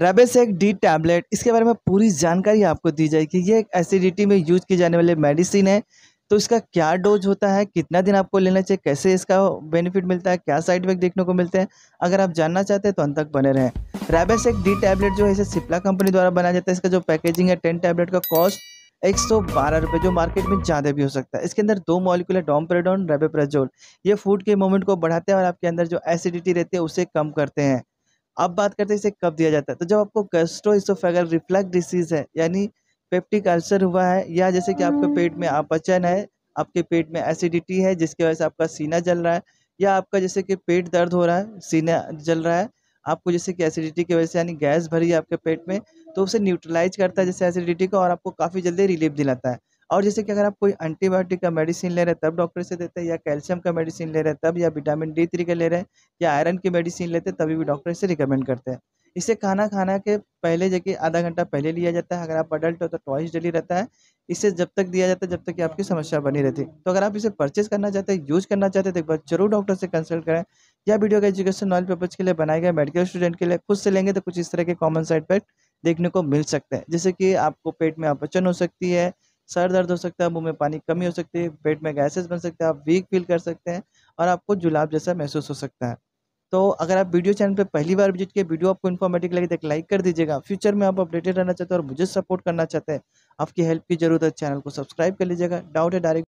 रेबेसेक D tablet इसके बारे में पूरी जानकारी आपको दी जाएगी ये एक एसिडिटी में यूज की जाने वाली मेडिसिन है तो इसका क्या डोज होता है कितना दिन आपको लेना चाहिए कैसे इसका बेनिफिट मिलता है क्या साइड इफेक्ट देखने को मिलते हैं अगर आप जानना चाहते हैं तो अंत तक बने रहें रेबेस एक डी टैबलेट जो है इसे सिप्ला कंपनी द्वारा बनाया जाता है इसका जो पैकेजिंग है टेन टैबलेट का कॉस्ट एक सौ बारह रुपये जो मार्केट में ज़्यादा भी हो सकता है इसके अंदर दो मॉलिक्यूल है डोमपेरेडोन रेबेप्रेजोल ये फूड के मूवमेंट को बढ़ाते हैं और आपके अंदर जो एसिडिटी रहती है उसे कम करते हैं अब बात करते हैं इसे कब दिया जाता है तो जब आपको इसोफेगल रिफ्लेक्ट डिसीज है यानी पेप्टिक अल्सर हुआ है या जैसे कि आपके पेट में अपचन है आपके पेट में एसिडिटी है जिसकी वजह से आपका सीना जल रहा है या आपका जैसे कि पेट दर्द हो रहा है सीना जल रहा है आपको जैसे कि एसिडिटी की वजह से यानी गैस भरी है आपके पेट में तो उसे न्यूट्रलाइज करता है जैसे एसिडिटी को और आपको काफ़ी जल्दी रिलीफ दिलाता है और जैसे कि अगर आप कोई एंटीबायोटिक का मेडिसिन ले रहे हैं तब डॉक्टर से देते हैं या कैल्शियम का मेडिसिन ले रहे हैं तब या विटामिन डी थ्री का ले रहे हैं या आयरन की मेडिसिन लेते हैं तभी भी डॉक्टर से रिकमेंड करते हैं इसे खाना खाना के पहले जैसे आधा घंटा पहले लिया जाता है अगर आप अडल्ट हो तो ट्वाइस डेली रहता है इसे जब तक दिया जाता है जब तक कि आपकी समस्या बनी रहती है तो अगर आप इसे परचेज करना चाहते हैं यूज करना चाहते हैं तो एक बार जरूर डॉक्टर से कंसल्ट करें या वीडियो का एजुकेशन नॉलेज पर्पज के लिए बनाए गए मेडिकल स्टूडेंट के लिए खुद से लेंगे तो कुछ इस तरह के कॉमन साइड इफेक्ट देखने को मिल सकते हैं जैसे कि आपको पेट में अपचन हो सकती है सर दर्द हो सकता है मुंह में पानी कमी हो सकती है पेट में गैसेस बन सकते हैं आप वीक फील कर सकते हैं और आपको जुलाब जैसा महसूस हो सकता है तो अगर आप वीडियो चैनल पर पहली बार विजिट किए वीडियो आपको इन्फॉर्मेटिव लगे तो लाइक कर दीजिएगा फ्यूचर में आप अपडेटेड रहना चाहते हैं और मुझे सपोर्ट करना चाहते हैं आपकी हेल्प की जरूरत है चैनल को सब्सक्राइब कर लीजिएगा डाउट है डायरेक्ट